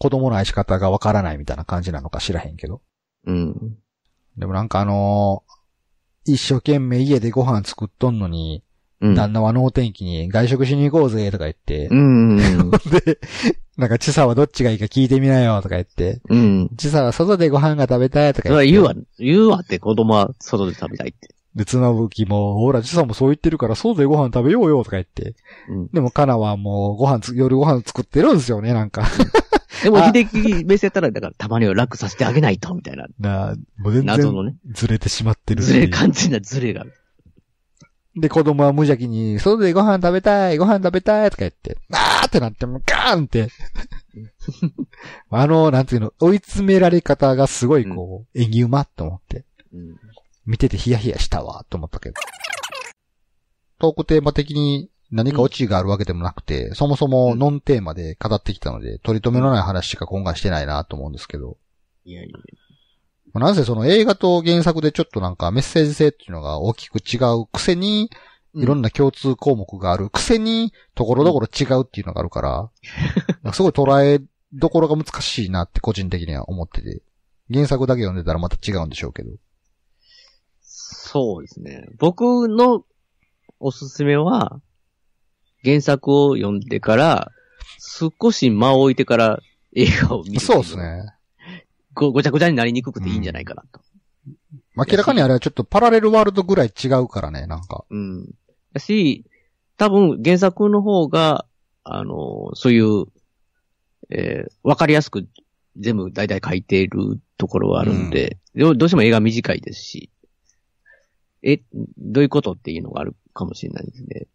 Speaker 1: 子供の愛し方がわからないみたいな感じなのか知らへんけど。うん。でもなんかあのー一生懸命家でご飯作っとんのに、旦那はお天気に外食しに行こうぜとか言って、うん。ん で、なんか、ちさはどっちがいいか聞いてみなよとか言って、うん。ちさは外でご飯が食べたいとか言って、言うわ、言うわって子供は外で食べたいって。で、なぶきも、ほら、ちさもそう言ってるから、外でご飯食べようよとか言って、うん。でも、かなはもう、ご飯つ、夜ご飯作ってるんですよね、なんか。
Speaker 2: でも、あ
Speaker 1: 秀樹目線やったら、だか
Speaker 2: らたまには楽させてあげないと、みたいな。なあもう全謎然、の
Speaker 1: ね、ずれてしまってるずれ、完全なずれがで、子供は無邪気に、外でご飯食べたい、ご飯食べたいとか言って、あーってなって、もうガーンって あの、なんていうの、追い詰められ方がすごいこう、演技うまって思って。見ててヒヤヒヤしたわ、と思ったけど。トークテーマ的に何か落ちがあるわけでもなくて、うん、そもそもノンテーマで語ってきたので、取り留めのない話しか今回してないなと思うんですけど。いやいや。なんせその映画と原作でちょっとなんかメッセージ性っていうのが大きく違うくせに、いろんな共通項目があるくせに、ところどころ違うっていうのがあるから、う ん、すごい捉えどころが難しいなって個人的には思ってて。原作だけ読んでたらまた違うんでしょうけど。そうですね。僕のおすすめは、原作を
Speaker 2: 読んでから、少し間を置いてから映画を見る。そうですね。ご、ごちゃごちゃになりにくくていいんじゃないかなと。
Speaker 1: 明らかにあれはちょっとパラレルワールドぐらい違うからね、なんか。うん。だし、多分原作の方が、
Speaker 2: あの、そういう、えー、わかりやすく全部大体書いているところはあるんで、うんど、どうしても映画短いですし、え、どういうことっていうのがあるかもしれないですね。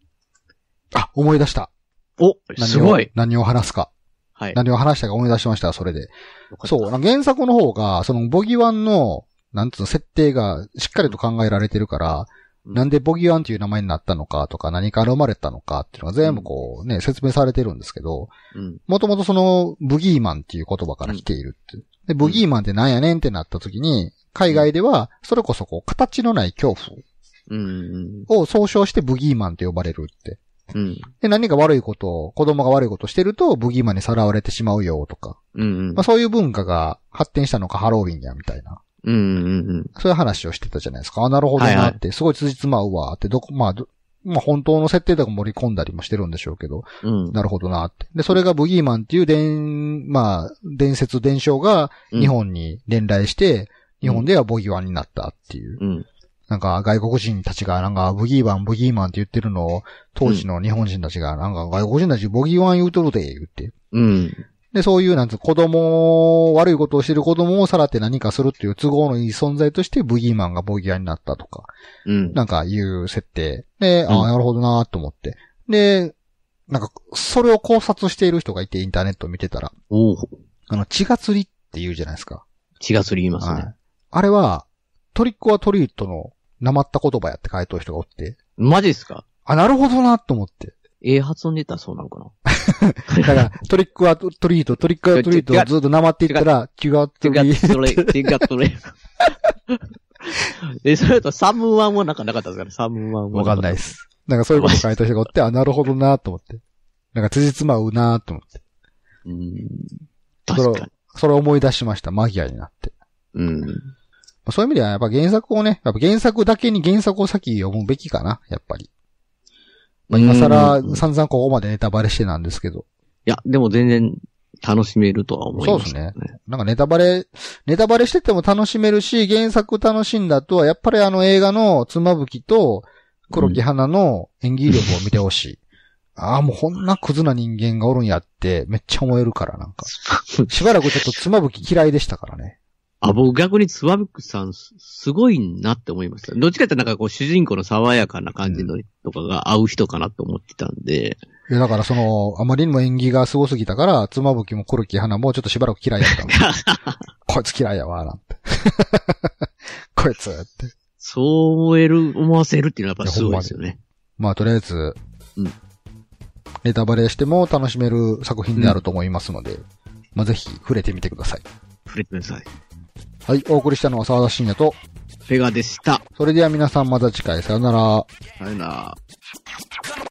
Speaker 1: あ、思い出した。お、すごい。何を話すか。はい。何を話したか思い出しました、それで。そう、原作の方が、そのボギワンの、なんつうの、設定がしっかりと考えられてるから、うん、なんでボギワンっていう名前になったのかとか、何から生まれたのかっていうのが全部こうね、うん、説明されてるんですけど、もともとその、ブギーマンっていう言葉から来ているって。で、ブギーマンってなんやねんってなった時に、海外では、それこそこう、形のない恐怖を総称してブギーマンと呼ばれるって。うん。で、何か悪いことを、子供が悪いことしてると、ブギーマンにさらわれてしまうよとか。うん、うん、まあ、そういう文化が発展したのかハロウィンや、みたいな。うんうんうん。そういう話をしてたじゃないですか。あ、なるほどなって、はいはい、すごい辻褄合うわって、どこ、まあ、まあ本当の設定とか盛り込んだりもしてるんでしょうけど、うん、なるほどなって。で、それがブギーマンっていう伝、まあ、伝説、伝承が日本に伝来して、うん、日本ではボギワンになったっていう。うん、なんか外国人たちがなんかブギーマン、ブギーマンって言ってるのを、当時の日本人たちがなんか外国人たちボギーワン言うとるで、言って。うん。で、そういうなんつ子供、悪いことをしてる子供をさらって何かするっていう都合のいい存在としてブギーマンがボギーワンになったとか。うん。なんかいう設定。で、ああ、なるほどなと思って。で、なんか、それを考察している人がいて、インターネットを見てたら。おあの、血が釣りって言う
Speaker 2: じゃないですか。血が釣り言いますね。はい、
Speaker 1: あれは、トリックはトリートの生った言葉やって回答人がおって。マジっすかあ、なるほどなと思って。え発音でたらそうなのかな だから、トリックはトリート、トリックはトリートをずっと生っていったら、キュアトリート。キュガトレ、ーガトレ。え、それとサムワン
Speaker 2: はなんかなかったですかねサムワンは。わかんないです。
Speaker 1: なんかそういうこと回答人がおって、あ、なるほどなと思って。なんか辻褄合うなと思って。うん。確かに。それ思い出しました。マギアになって。うん。そういう意味ではやっぱ原作をね、やっぱ原作だけに原作を先読むべきかな、やっぱり。まあ、今更散々ここまでネタバレしてなんですけど。いや、でも全然楽しめるとは思います、ね、そうですね。なんかネタバレ、ネタバレしてても楽しめるし、原作楽しんだとは、やっぱりあの映画のつまぶきと黒木花の演技力を見てほしい。う んああ、もうこんなクズな人間がおるんやって、めっちゃ思えるから、なんか。しばらくちょっとつまぶき嫌いでしたからね。
Speaker 2: あ、僕逆にツワブックさんす、すご
Speaker 1: いなって思いました。どっちかってな
Speaker 2: んかこう主人公の爽やかな感じの、とかが合う人かなと思ってたんで。
Speaker 1: いや、だからその、あまりにも演技が凄すぎたから、妻夫木もコルキ花もちょっとしばらく嫌いだった こいつ嫌いやわ、なんて。こいつって。そう思える、思わせるっていうのはやっぱすごいですよね。ままあとりあえず、うん。ネタバレしても楽しめる作品であると思いますので、うん、まあぜひ触れてみてください。触れてください。はい、お送りしたのは沢田信也と、ペガでした。それでは皆さんまた次回、さよなら。さよなら。